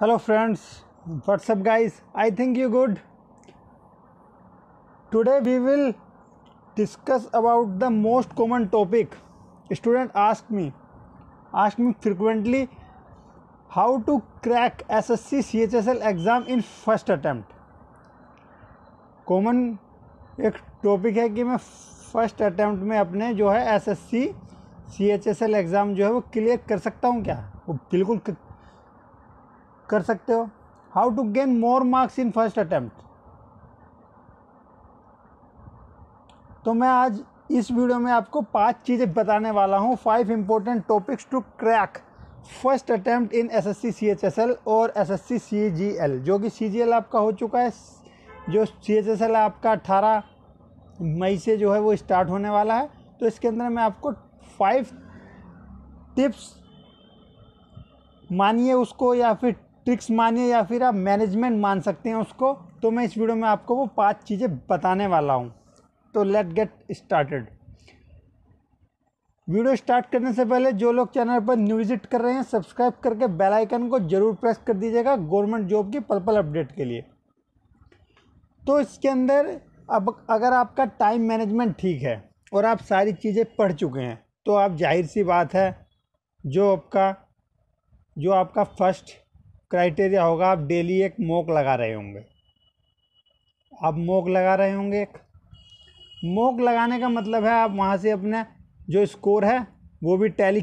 hello friends what's up guys I think you good today we will discuss about the most common topic student ask me ask me frequently how to crack SSC CHSL exam in first attempt common एक topic है कि मैं first attempt में अपने जो है SSC CHSL exam जो है वो क्लियर कर सकता हूँ क्या वो बिल्कुल कर सकते हो how to gain more marks in first attempt तो मैं आज इस वीडियो में आपको पांच चीज़ें बताने वाला हूँ five important topics to crack first attempt in S S C C H S L और S S C C G L जो कि सी जी एल आपका हो चुका है जो सी एच एस एल आपका अट्ठारह मई से जो है वो स्टार्ट होने वाला है तो इसके अंदर मैं आपको फाइव टिप्स मानिए उसको या फिर ट्रिक्स मानिए या फिर आप मैनेजमेंट मान सकते हैं उसको तो मैं इस वीडियो में आपको वो पांच चीज़ें बताने वाला हूँ तो let get started video start करने से पहले जो लोग चैनल पर न्यू विजिट कर रहे हैं सब्सक्राइब करके बेल आइकन को ज़रूर प्रेस कर दीजिएगा गवर्नमेंट जॉब की पल पल अपडेट के लिए तो इसके अंदर अब अगर आपका टाइम मैनेजमेंट ठीक है और आप सारी चीज़ें पढ़ चुके हैं तो आप जाहिर सी बात है जो आपका जो आपका फर्स्ट क्राइटेरिया होगा आप डेली एक मोक लगा रहे होंगे आप मोक लगा रहे होंगे एक मोक लगाने का मतलब है आप वहाँ से अपने जो स्कोर है वो भी टैली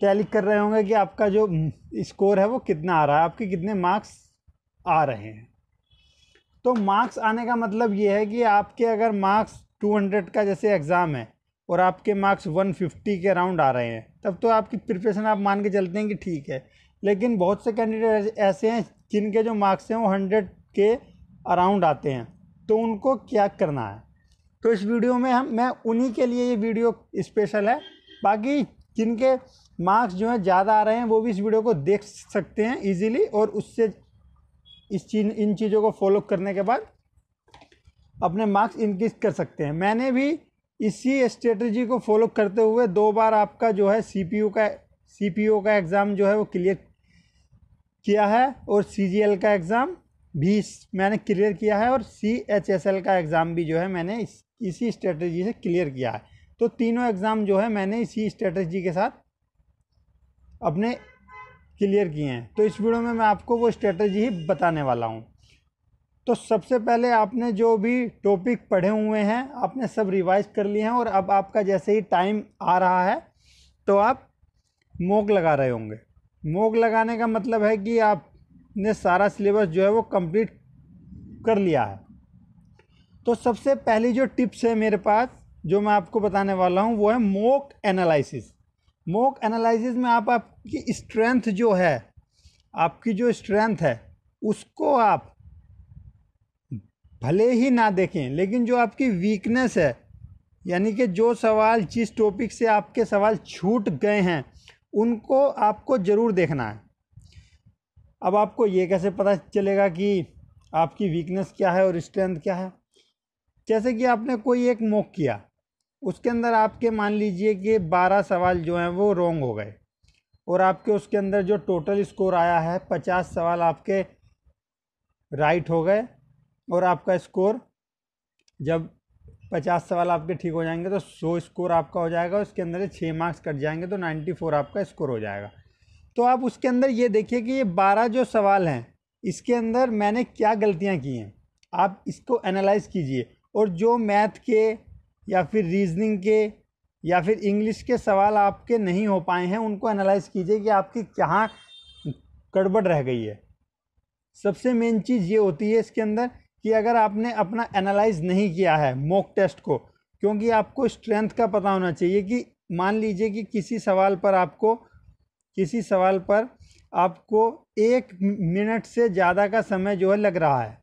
टैली कर रहे होंगे कि आपका जो स्कोर है वो कितना आ रहा है आपके कितने मार्क्स आ रहे हैं तो मार्क्स आने का मतलब ये है कि आपके अगर मार्क्स 200 का जैसे एग्ज़ाम है और आपके मार्क्स 150 के अराउंड आ रहे हैं तब तो आपकी प्रिपरेशन आप मान के चलते हैं कि ठीक है लेकिन बहुत से कैंडिडेट ऐसे हैं जिनके जो मार्क्स हैं वो हंड्रेड के अराउंड आते हैं तो उनको क्या करना है तो इस वीडियो में हम मैं उन्हीं के लिए ये वीडियो स्पेशल है बाकी जिनके मार्क्स जो हैं ज़्यादा आ रहे हैं वो भी इस वीडियो को देख सकते हैं इजीली और उससे इस चीज इन चीज़ों को फॉलो करने के बाद अपने मार्क्स इंक्रीज कर सकते हैं मैंने भी इसी स्ट्रेटजी को फॉलो करते हुए दो बार आपका जो है सी का सी का एग्ज़ाम जो है वो क्लियर किया है और सी का एग्ज़ाम भी मैंने क्लियर किया है और सी एच एस एल का एग्ज़ाम भी जो है मैंने इस, इसी स्ट्रेटजी से क्लियर किया है तो तीनों एग्ज़ाम जो है मैंने इसी स्ट्रेटजी के साथ अपने क्लियर किए हैं तो इस वीडियो में मैं आपको वो स्ट्रेटजी ही बताने वाला हूँ तो सबसे पहले आपने जो भी टॉपिक पढ़े हुए हैं आपने सब रिवाइज कर लिए हैं और अब आपका जैसे ही टाइम आ रहा है तो आप मोक लगा रहे होंगे मोक लगाने का मतलब है कि आपने सारा सिलेबस जो है वो कंप्लीट कर लिया है तो सबसे पहली जो टिप्स है मेरे पास जो मैं आपको बताने वाला हूँ वो है मोक एनालिसिस मोक एनालिसिस में आप आपकी स्ट्रेंथ जो है आपकी जो स्ट्रेंथ है उसको आप भले ही ना देखें लेकिन जो आपकी वीकनेस है यानी कि जो सवाल जिस टॉपिक से आपके सवाल छूट गए हैं उनको आपको ज़रूर देखना है अब आपको ये कैसे पता चलेगा कि आपकी वीकनेस क्या है और स्ट्रेंथ क्या है जैसे कि आपने कोई एक मॉक किया उसके अंदर आपके मान लीजिए कि बारह सवाल जो हैं वो रॉन्ग हो गए और आपके उसके अंदर जो टोटल स्कोर आया है पचास सवाल आपके राइट हो गए और आपका स्कोर जब पचास सवाल आपके ठीक हो जाएंगे तो सौ स्कोर आपका हो जाएगा उसके अंदर छः मार्क्स कट जाएंगे तो नाइन्टी फोर आपका स्कोर हो जाएगा तो आप उसके अंदर ये देखिए कि ये बारह जो सवाल हैं इसके अंदर मैंने क्या गलतियाँ की हैं आप इसको एनालाइज कीजिए और जो मैथ के या फिर रीजनिंग के या फिर इंग्लिश के सवाल आपके नहीं हो पाए हैं उनको एनालाइज कीजिए कि आपकी कहाँ गड़बड़ रह गई है सबसे मेन चीज़ ये होती है इसके अंदर कि अगर आपने अपना एनालाइज नहीं किया है मॉक टेस्ट को क्योंकि आपको स्ट्रेंथ का पता होना चाहिए कि मान लीजिए कि किसी सवाल पर आपको किसी सवाल पर आपको एक मिनट से ज़्यादा का समय जो है लग रहा है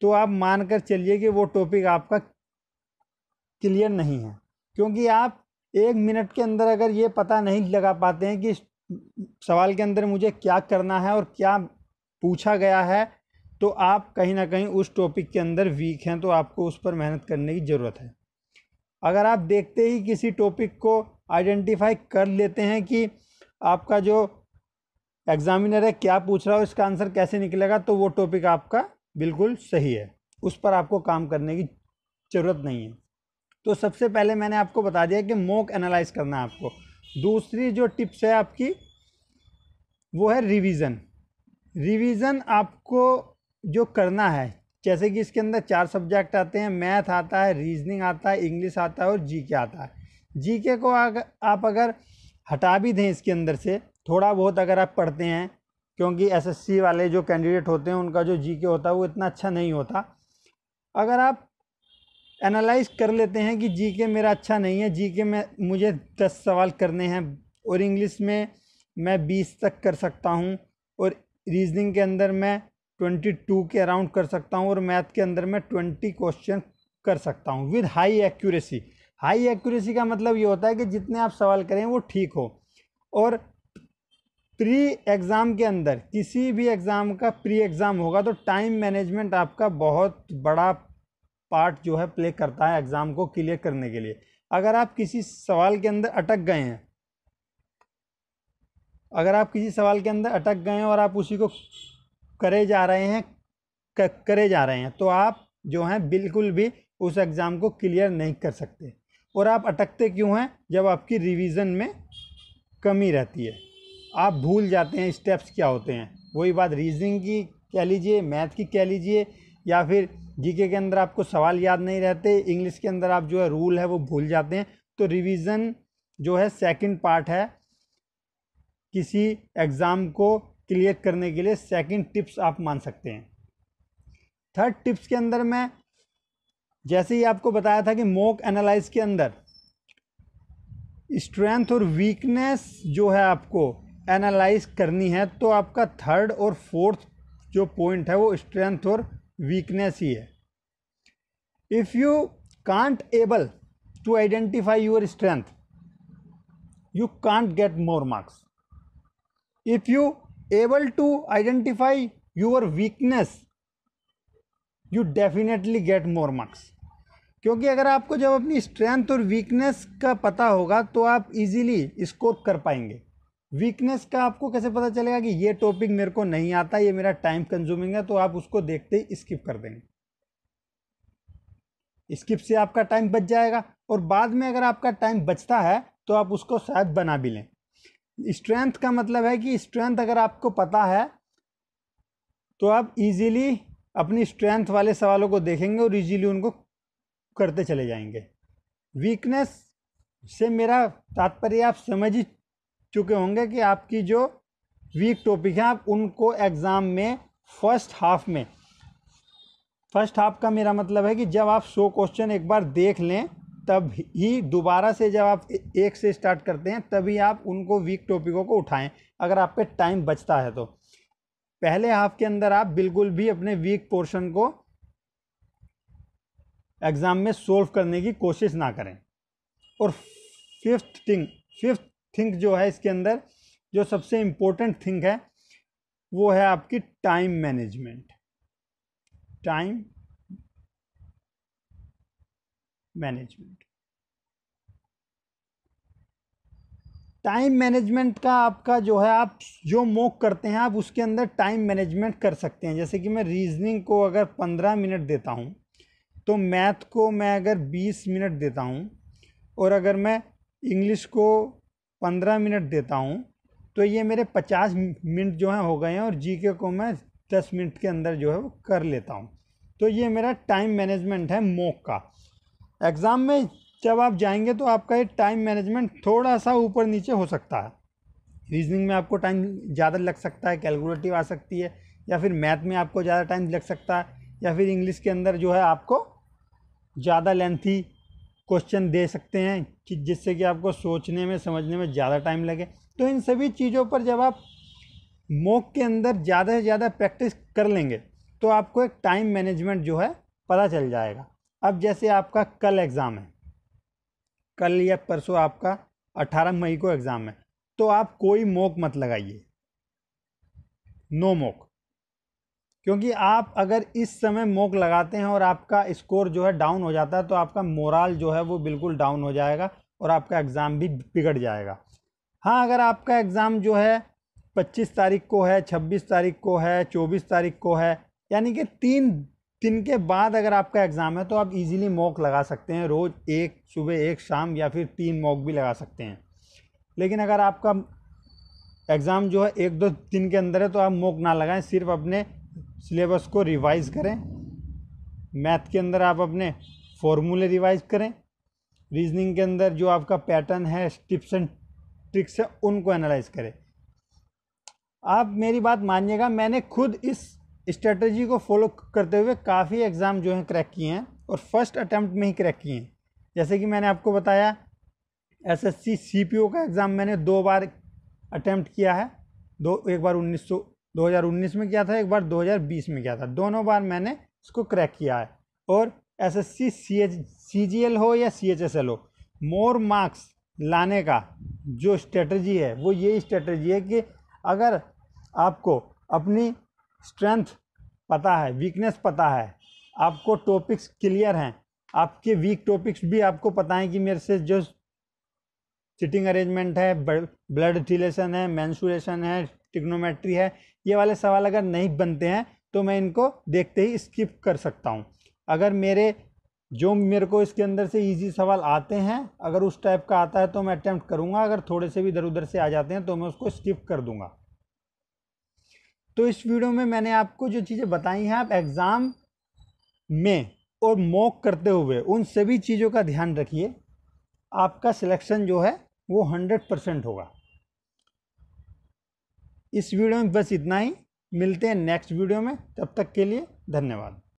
तो आप मान कर चलिए कि वो टॉपिक आपका क्लियर नहीं है क्योंकि आप एक मिनट के अंदर अगर ये पता नहीं लगा पाते हैं कि सवाल के अंदर मुझे क्या करना है और क्या पूछा गया है तो आप कहीं ना कहीं उस टॉपिक के अंदर वीक हैं तो आपको उस पर मेहनत करने की ज़रूरत है अगर आप देखते ही किसी टॉपिक को आइडेंटिफाई कर लेते हैं कि आपका जो एग्ज़ामिनर है क्या पूछ रहा हो इसका आंसर कैसे निकलेगा तो वो टॉपिक आपका बिल्कुल सही है उस पर आपको काम करने की ज़रूरत नहीं है तो सबसे पहले मैंने आपको बता दिया कि मोक एनालाइज करना है आपको दूसरी जो टिप्स है आपकी वो है रिवीजन रिवीजन आपको जो करना है जैसे कि इसके अंदर चार सब्जेक्ट आते हैं मैथ आता है रीजनिंग आता है इंग्लिश आता है और जीके आता है जीके को अगर आप अगर हटा भी दें इसके अंदर से थोड़ा बहुत अगर आप पढ़ते हैं क्योंकि एसएससी वाले जो कैंडिडेट होते हैं उनका जो जीके होता है वो इतना अच्छा नहीं होता अगर आप एनालाइज कर लेते हैं कि के मेरा अच्छा नहीं है के में मुझे दस सवाल करने हैं और इंग्लिश में मैं बीस तक कर सकता हूँ और रीजनिंग के अंदर मैं ट्वेंटी टू के अराउंड कर सकता हूँ और मैथ के अंदर मैं ट्वेंटी क्वेश्चन कर सकता हूँ with high accuracy high accuracy का मतलब ये होता है कि जितने आप सवाल करें वो ठीक हो और प्री एग्ज़ाम के अंदर किसी भी एग्ज़ाम का प्री एग्ज़ाम होगा तो टाइम मैनेजमेंट आपका बहुत बड़ा पार्ट जो है प्ले करता है एग्ज़ाम को क्लियर करने के लिए अगर आप किसी सवाल के अंदर अटक गए हैं अगर आप किसी सवाल के अंदर अटक गए हैं और आप उसी को करे जा रहे हैं करे जा रहे हैं तो आप जो हैं बिल्कुल भी उस एग्ज़ाम को क्लियर नहीं कर सकते और आप अटकते क्यों हैं जब आपकी रिवीजन में कमी रहती है आप भूल जाते हैं स्टेप्स क्या होते हैं वही बात रीजनिंग की कह लीजिए मैथ की कह लीजिए या फिर जीके के अंदर आपको सवाल याद नहीं रहते इंग्लिश के अंदर आप जो है रूल है वो भूल जाते हैं तो रिवीजन जो है सेकंड पार्ट है किसी एग्ज़ाम को क्लियर करने के लिए सेकंड टिप्स आप मान सकते हैं थर्ड टिप्स के अंदर मैं जैसे ही आपको बताया था कि मोक एनालाइज के अंदर स्ट्रेंथ और वीकनेस जो है आपको एनालाइज करनी है तो आपका थर्ड और फोर्थ जो पॉइंट है वो स्ट्रेंथ और वीकनेस ही है if you can't able to identify your strength you can't get more marks if you able to identify your weakness you definitely get more marks क्योंकि अगर आपको जब अपनी स्ट्रेंथ और वीकनेस का पता होगा तो आप इजीली स्कोर कर पाएंगे वीकनेस का आपको कैसे पता चलेगा कि ये टॉपिक मेरे को नहीं आता ये मेरा टाइम कंज्यूमिंग है तो आप उसको देखते ही स्किप कर देंगे स्किप से आपका टाइम बच जाएगा और बाद में अगर आपका टाइम बचता है तो आप उसको शायद बना भी लें स्ट्रेंथ का मतलब है कि स्ट्रेंथ अगर आपको पता है तो आप इजीली अपनी स्ट्रेंथ वाले सवालों को देखेंगे और इजीली उनको करते चले जाएंगे वीकनेस से मेरा तात्पर्य आप समझ ही चुके होंगे कि आपकी जो वीक टॉपिक हैं आप उनको एग्ज़ाम में फर्स्ट हाफ में फर्स्ट हाफ का मेरा मतलब है कि जब आप सौ क्वेश्चन एक बार देख लें तब ही दोबारा से जब आप एक से स्टार्ट करते हैं तभी आप उनको वीक टॉपिकों को उठाएं अगर आप पे टाइम बचता है तो पहले हाफ के अंदर आप बिल्कुल भी अपने वीक पोर्शन को एग्ज़ाम में सोल्व करने की कोशिश ना करें और फिफ्थ थिंग फिफ्थ थिंग जो है इसके अंदर जो सबसे इम्पोर्टेंट थिंग है वो है आपकी time management time management time management का आपका जो है आप जो मोक करते हैं आप उसके अंदर टाइम मैनेजमेंट कर सकते हैं जैसे कि मैं रीजनिंग को अगर पंद्रह मिनट देता हूँ तो मैथ को मैं अगर बीस मिनट देता हूँ और अगर मैं इंग्लिश को पंद्रह मिनट देता हूँ तो ये मेरे पचास मिनट जो हैं हो गए हैं और जी के को मैं दस मिनट के अंदर जो है वो कर लेता हूँ तो ये मेरा टाइम मैनेजमेंट है मोक का एग्ज़ाम में जब आप जाएंगे तो आपका ये टाइम मैनेजमेंट थोड़ा सा ऊपर नीचे हो सकता है रीजनिंग में आपको टाइम ज़्यादा लग सकता है कैलकुलेटिव आ सकती है या फिर मैथ में आपको ज़्यादा टाइम लग सकता है या फिर इंग्लिश के अंदर जो है आपको ज़्यादा लेंथी क्वेश्चन दे सकते हैं कि जिससे कि आपको सोचने में समझने में ज़्यादा टाइम लगे तो इन सभी चीज़ों पर जब आप मोक के अंदर ज़्यादा से ज़्यादा प्रैक्टिस कर लेंगे तो आपको एक टाइम मैनेजमेंट जो है पता चल जाएगा अब जैसे आपका कल एग्ज़ाम है कल या परसों आपका 18 मई को एग्ज़ाम है तो आप कोई मोक मत लगाइए नो मोक क्योंकि आप अगर इस समय मोक लगाते हैं और आपका स्कोर जो है डाउन हो जाता है तो आपका मोरल जो है वो बिल्कुल डाउन हो जाएगा और आपका एग्ज़ाम भी बिगड़ जाएगा हाँ अगर आपका एग्ज़ाम जो है 25 तारीख को है 26 तारीख को है 24 तारीख को है यानी कि तीन तीन के बाद अगर आपका एग्ज़ाम है तो आप इजीली मॉक लगा सकते हैं रोज़ एक सुबह एक शाम या फिर तीन मॉक भी लगा सकते हैं लेकिन अगर आपका एग्ज़ाम जो है एक दो दिन के अंदर है तो आप मॉक ना लगाएं सिर्फ अपने सिलेबस को रिवाइज़ करें मैथ के अंदर आप अपने फॉर्मूले रिवाइज़ करें रीजनिंग के अंदर जो आपका पैटर्न है टिप्स एंड ट्रिक्स है उनको एनालाइज करें आप मेरी बात मानिएगा मैंने खुद इस स्ट्रेटजी को फॉलो करते हुए काफ़ी एग्ज़ाम जो हैं क्रैक किए हैं और फर्स्ट अटैम्प्ट में ही क्रैक किए हैं जैसे कि मैंने आपको बताया एसएससी सीपीओ का एग्ज़ाम मैंने दो बार अटैम्प्ट किया है दो एक बार हज़ार उन्नीस में किया था एक बार 2020 में किया था दोनों बार मैंने इसको क्रैक किया है और S S C C H C G L हो या सी एच एस एल हो मोर मार्क्स लाने का जो स्ट्रेटजी है वो यही स्ट्रेटजी है कि अगर आपको अपनी स्ट्रेंथ पता है वीकनेस पता है आपको टॉपिक्स क्लियर हैं आपके वीक टॉपिक्स भी आपको पता है कि मेरे से जो सिटिंग अरेंजमेंट है ब्लड डिलेशन है मैंसुरेशन है टिक्नोमेट्री है ये वाले सवाल अगर नहीं बनते हैं तो मैं इनको देखते ही स्किप कर सकता हूँ अगर मेरे जो मेरे को इसके अंदर से इजी सवाल आते हैं अगर उस टाइप का आता है तो मैं अटैम्प्ट करूँगा अगर थोड़े से भी इधर उधर से आ जाते हैं तो मैं उसको स्किप कर दूँगा तो इस वीडियो में मैंने आपको जो चीज़ें बताई हैं आप एग्ज़ाम में और मॉक करते हुए उन सभी चीज़ों का ध्यान रखिए आपका सिलेक्शन जो है वो हंड्रेड परसेंट होगा इस वीडियो में बस इतना ही मिलते हैं नेक्स्ट वीडियो में तब तक के लिए धन्यवाद